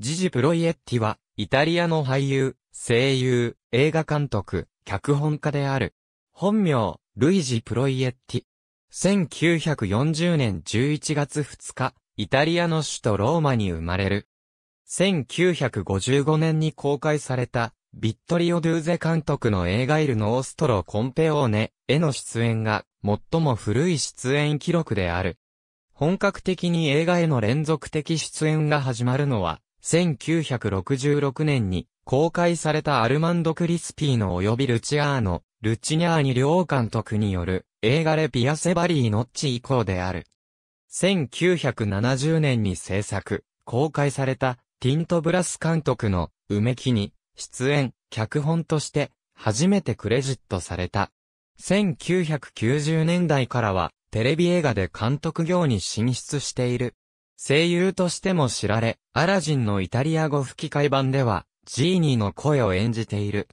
ジジ・プロイエッティは、イタリアの俳優、声優、映画監督、脚本家である。本名、ルイジ・プロイエッティ。1940年11月2日、イタリアの首都ローマに生まれる。1955年に公開された、ビットリオ・ドゥーゼ監督の映画イルノーストロ・コンペオーネへの出演が最も古い出演記録である。本格的に映画への連続的出演が始まるのは1966年に公開されたアルマンド・クリスピーの及びルチアーノ、ルチニャーニ両監督による映画レピアセバリーノッチ以降である。1970年に制作、公開されたティント・ブラス監督の梅木に出演、脚本として初めてクレジットされた。1990年代からはテレビ映画で監督業に進出している。声優としても知られ、アラジンのイタリア語吹き替え版では、ジーニーの声を演じている。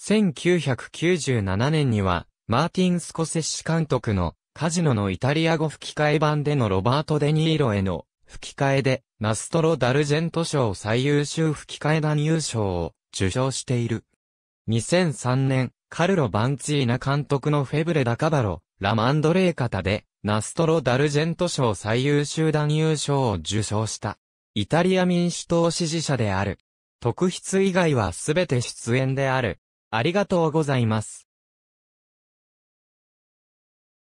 1997年には、マーティン・スコセッシ監督の、カジノのイタリア語吹き替え版でのロバート・デ・ニーロへの、吹き替えで、ナストロ・ダルジェント賞最優秀吹き替え男優賞を受賞している。2003年、カルロ・バンツィーナ監督のフェブレ・ダカバロ、ラ・マンドレーカタで、ナストロ・ダルジェント賞最優秀男優賞を受賞した。イタリア民主党支持者である。特筆以外はすべて出演である。ありがとうございます。